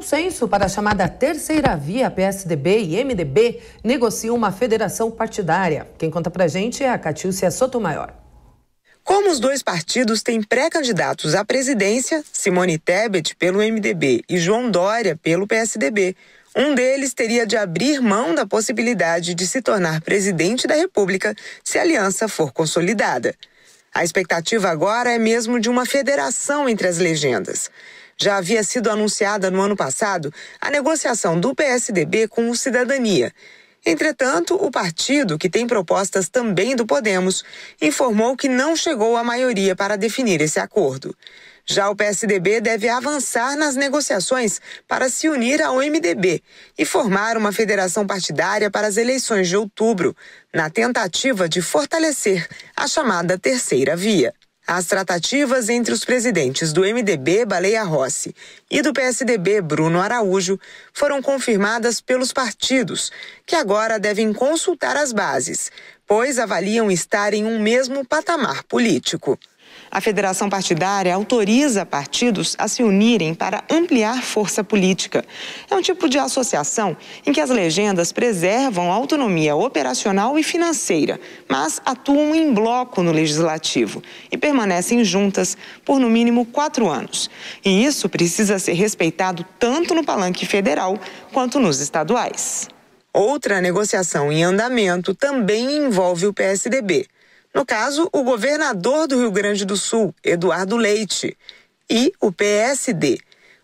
Consenso para a chamada terceira via PSDB e MDB negocia uma federação partidária. Quem conta pra gente é a Catiúcia Sotomayor. Como os dois partidos têm pré-candidatos à presidência, Simone Tebet pelo MDB e João Dória pelo PSDB, um deles teria de abrir mão da possibilidade de se tornar presidente da República se a aliança for consolidada. A expectativa agora é mesmo de uma federação entre as legendas. Já havia sido anunciada no ano passado a negociação do PSDB com o Cidadania. Entretanto, o partido, que tem propostas também do Podemos, informou que não chegou à maioria para definir esse acordo. Já o PSDB deve avançar nas negociações para se unir ao MDB e formar uma federação partidária para as eleições de outubro, na tentativa de fortalecer a chamada terceira via. As tratativas entre os presidentes do MDB, Baleia Rossi, e do PSDB, Bruno Araújo, foram confirmadas pelos partidos, que agora devem consultar as bases, pois avaliam estar em um mesmo patamar político. A federação partidária autoriza partidos a se unirem para ampliar força política. É um tipo de associação em que as legendas preservam a autonomia operacional e financeira, mas atuam em bloco no legislativo e permanecem juntas por no mínimo quatro anos. E isso precisa ser respeitado tanto no palanque federal quanto nos estaduais. Outra negociação em andamento também envolve o PSDB. No caso, o governador do Rio Grande do Sul, Eduardo Leite, e o PSD.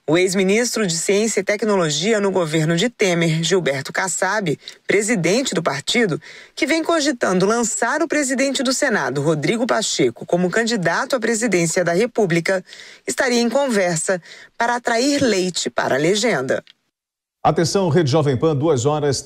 O ex-ministro de Ciência e Tecnologia no governo de Temer, Gilberto Kassab, presidente do partido, que vem cogitando lançar o presidente do Senado, Rodrigo Pacheco, como candidato à presidência da República, estaria em conversa para atrair leite para a legenda. Atenção, Rede Jovem Pan, duas horas.